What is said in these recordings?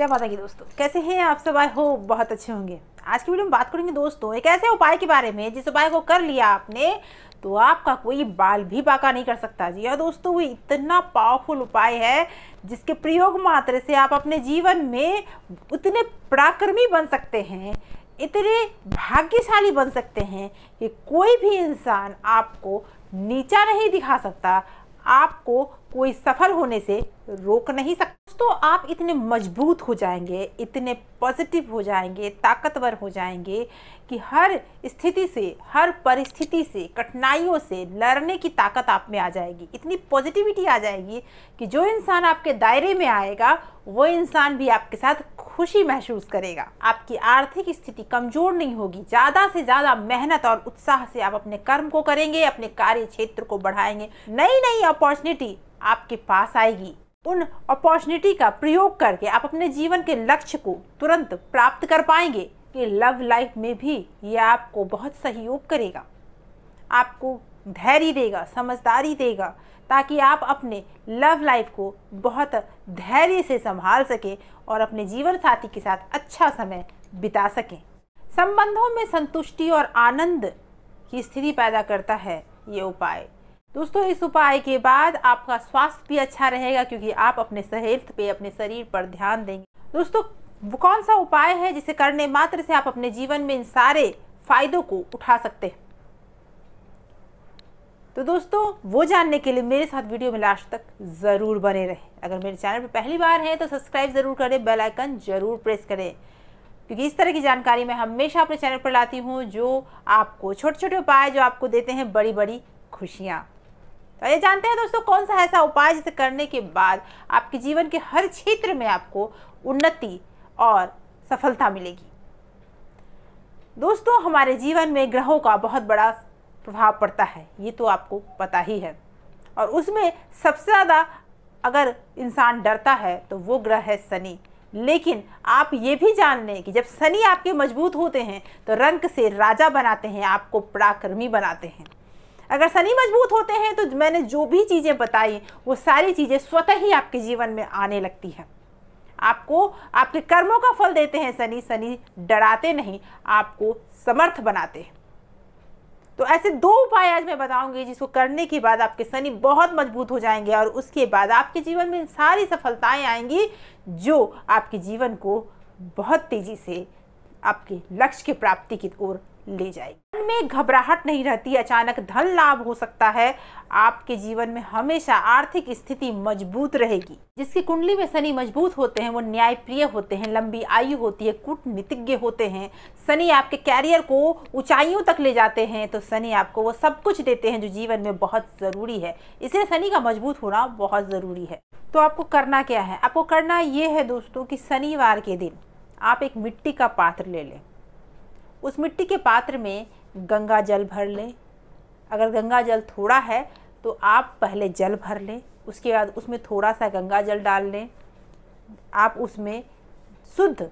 जय माता की दोस्तों कैसे हैं आप सब आए हो बहुत अच्छे होंगे आज की वीडियो में बात करेंगे दोस्तों एक ऐसे उपाय के बारे में जिस उपाय को कर लिया आपने तो आपका कोई बाल भी बाका नहीं कर सकता जी और हाँ दोस्तों वो इतना पावरफुल उपाय है जिसके प्रयोग मात्र से आप अपने जीवन में उतने पराक्रमी बन सकते हैं इतने भाग्यशाली बन सकते हैं कि कोई भी इंसान आपको नीचा नहीं दिखा सकता आपको कोई सफल होने से रोक नहीं सकता दोस्तों आप इतने मजबूत हो जाएंगे इतने पॉजिटिव हो जाएंगे ताकतवर हो जाएंगे कि हर स्थिति से हर परिस्थिति से कठिनाइयों से लड़ने की ताकत आप में आ जाएगी इतनी पॉजिटिविटी आ जाएगी कि जो इंसान आपके दायरे में आएगा वो इंसान भी आपके साथ खुशी महसूस करेगा आपकी आर्थिक स्थिति कमजोर नहीं होगी ज़्यादा से ज़्यादा मेहनत और उत्साह से आप अपने कर्म को करेंगे अपने कार्य क्षेत्र को बढ़ाएंगे नई नई अपॉर्चुनिटी आपके पास आएगी उन अपॉर्चुनिटी का प्रयोग करके आप अपने जीवन के लक्ष्य को तुरंत प्राप्त कर पाएंगे कि लव लाइफ में भी ये आपको बहुत सहयोग करेगा आपको धैर्य देगा समझदारी देगा ताकि आप अपने लव लाइफ को बहुत धैर्य से संभाल सकें और अपने जीवन साथी के साथ अच्छा समय बिता सकें संबंधों में संतुष्टि और आनंद की स्थिति पैदा करता है ये उपाय दोस्तों इस उपाय के बाद आपका स्वास्थ्य भी अच्छा रहेगा क्योंकि आप अपने हेल्थ पे अपने शरीर पर ध्यान देंगे दोस्तों वो कौन सा उपाय है जिसे करने मात्र से आप अपने जीवन में इन सारे फायदों को उठा सकते हैं तो दोस्तों वो जानने के लिए मेरे साथ वीडियो में लास्ट तक ज़रूर बने रहे अगर मेरे चैनल पर पहली बार हैं तो सब्सक्राइब ज़रूर करें बेल आइकन ज़रूर प्रेस करें क्योंकि इस तरह की जानकारी मैं हमेशा अपने चैनल पर लाती हूँ जो आपको छोटे छोटे उपाय जो आपको देते हैं बड़ी बड़ी खुशियाँ तो ये जानते हैं दोस्तों कौन सा ऐसा उपाय जिसे करने के बाद आपके जीवन के हर क्षेत्र में आपको उन्नति और सफलता मिलेगी दोस्तों हमारे जीवन में ग्रहों का बहुत बड़ा प्रभाव पड़ता है ये तो आपको पता ही है और उसमें सबसे ज़्यादा अगर इंसान डरता है तो वो ग्रह है शनि लेकिन आप ये भी जान लें कि जब शनि आपके मजबूत होते हैं तो रंग से राजा बनाते हैं आपको पराक्रमी बनाते हैं अगर शनि मजबूत होते हैं तो मैंने जो भी चीज़ें बताई वो सारी चीज़ें स्वतः ही आपके जीवन में आने लगती है आपको आपके कर्मों का फल देते हैं शनि शनि डराते नहीं आपको समर्थ बनाते हैं तो ऐसे दो उपाय आज मैं बताऊंगी जिसको करने के बाद आपके शनि बहुत मजबूत हो जाएंगे और उसके बाद आपके जीवन में सारी सफलताएं आएंगी जो आपके जीवन को बहुत तेज़ी से आपके लक्ष्य की प्राप्ति की ओर ले जाएगी मन में घबराहट नहीं रहती अचानक धन लाभ हो सकता है आपके जीवन में हमेशा आर्थिक स्थिति मजबूत रहेगी जिसकी कुंडली में शनि मजबूत होते हैं वो न्यायप्रिय होते हैं लंबी आयु होती है कूटनीतिज्ञ होते हैं शनि आपके कैरियर को ऊंचाइयों तक ले जाते हैं तो शनि आपको वो सब कुछ देते हैं जो जीवन में बहुत ज़रूरी है इसलिए शनि का मजबूत होना बहुत ज़रूरी है तो आपको करना क्या है आपको करना ये है दोस्तों कि शनिवार के दिन आप एक मिट्टी का पात्र ले लें उस मिट्टी के पात्र में गंगा जल भर लें अगर गंगा जल थोड़ा है तो आप पहले जल भर लें उसके बाद उसमें थोड़ा सा गंगा जल डाल लें आप उसमें शुद्ध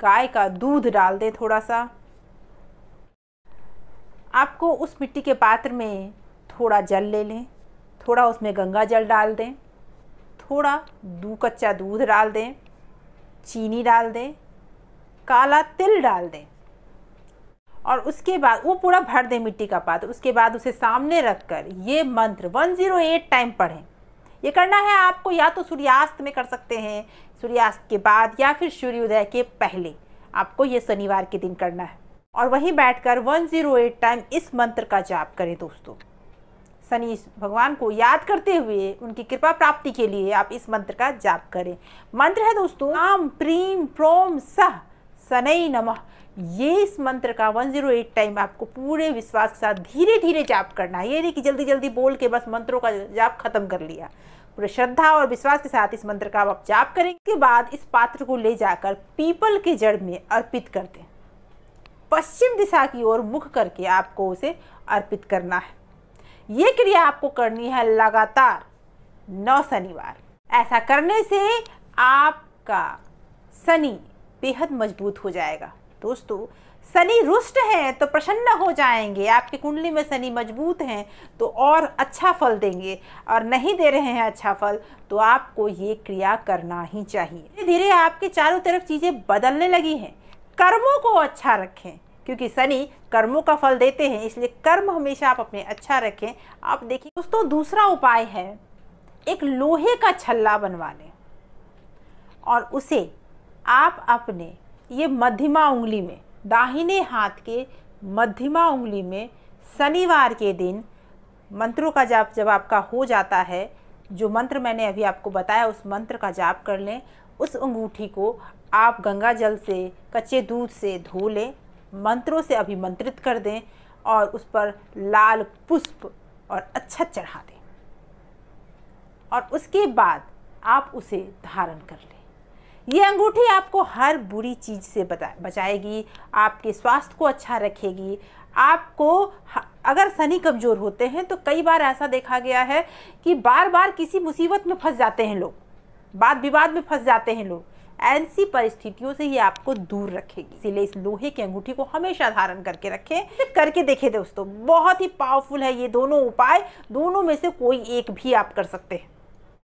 गाय का दूध डाल दें थोड़ा सा आपको उस मिट्टी के पात्र में थोड़ा जल ले लें थोड़ा उसमें गंगा जल डाल दें थोड़ा दू कच्चा दूध डाल दें चीनी डाल दें काला तिल डाल दें और उसके बाद वो पूरा भर दें मिट्टी का पात्र उसके बाद उसे सामने रख कर ये मंत्र 108 टाइम पढ़ें ये करना है आपको या तो सूर्यास्त में कर सकते हैं सूर्यास्त के बाद या फिर सूर्योदय के पहले आपको ये शनिवार के दिन करना है और वहीं बैठकर 108 टाइम इस मंत्र का जाप करें दोस्तों शनि भगवान को याद करते हुए उनकी कृपा प्राप्ति के लिए आप इस मंत्र का जाप करें मंत्र है दोस्तों आम प्रीम प्रोम सह सनई नमः ये इस मंत्र का 108 टाइम आपको पूरे विश्वास के साथ धीरे धीरे जाप करना है ये नहीं कि जल्दी जल्दी बोल के बस मंत्रों का जाप खत्म कर लिया पूरे श्रद्धा और विश्वास के साथ इस मंत्र का आप जाप करें के बाद इस पात्र को ले जाकर पीपल के जड़ में अर्पित कर दें पश्चिम दिशा की ओर मुख करके आपको उसे अर्पित करना है ये क्रिया आपको करनी है लगातार नौ शनिवार ऐसा करने से आपका शनि बेहद मजबूत हो जाएगा दोस्तों शनि रुष्ट हैं तो प्रसन्न हो जाएंगे आपकी कुंडली में शनि मजबूत हैं तो और अच्छा फल देंगे और नहीं दे रहे हैं अच्छा फल तो आपको ये क्रिया करना ही चाहिए धीरे धीरे आपके चारों तरफ चीज़ें बदलने लगी हैं कर्मों को अच्छा रखें क्योंकि शनि कर्मों का फल देते हैं इसलिए कर्म हमेशा आप अपने अच्छा रखें आप देखिए दोस्तों दूसरा उपाय है एक लोहे का छल्ला बनवा लें और उसे आप अपने ये मध्यमा उंगली में दाहिने हाथ के मध्यमा उंगली में शनिवार के दिन मंत्रों का जाप जब आपका हो जाता है जो मंत्र मैंने अभी आपको बताया उस मंत्र का जाप कर लें उस अंगूठी को आप गंगा जल से कच्चे दूध से धो लें मंत्रों से अभिमंत्रित कर दें और उस पर लाल पुष्प और अच्छा चढ़ा दें और उसके बाद आप उसे धारण कर लें ये अंगूठी आपको हर बुरी चीज़ से बता बचाएगी आपके स्वास्थ्य को अच्छा रखेगी आपको अगर शनि कमज़ोर होते हैं तो कई बार ऐसा देखा गया है कि बार बार किसी मुसीबत में फंस जाते हैं लोग वाद विवाद में फंस जाते हैं लोग ऐसी परिस्थितियों से ये आपको दूर रखेगी इसीलिए इस लोहे की अंगूठी को हमेशा धारण करके रखें करके देखें दोस्तों बहुत ही पावरफुल है ये दोनों उपाय दोनों में से कोई एक भी आप कर सकते हैं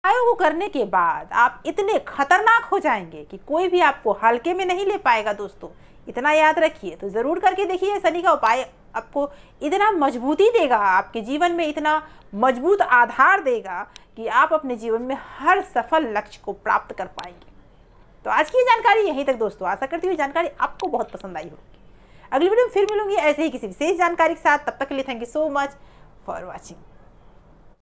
उपायों को करने के बाद आप इतने खतरनाक हो जाएंगे कि कोई भी आपको हल्के में नहीं ले पाएगा दोस्तों इतना याद रखिए तो ज़रूर करके देखिए शनि का उपाय आपको इतना मजबूती देगा आपके जीवन में इतना मजबूत आधार देगा कि आप अपने जीवन में हर सफल लक्ष्य को प्राप्त कर पाएंगे तो आज की जानकारी यहीं तक दोस्तों आशा करती हूँ जानकारी आपको बहुत पसंद आई होगी अगली वीडियो में फिर मिलूंगी ऐसे ही किसी विशेष जानकारी के साथ तब तक के लिए thank you so much for watching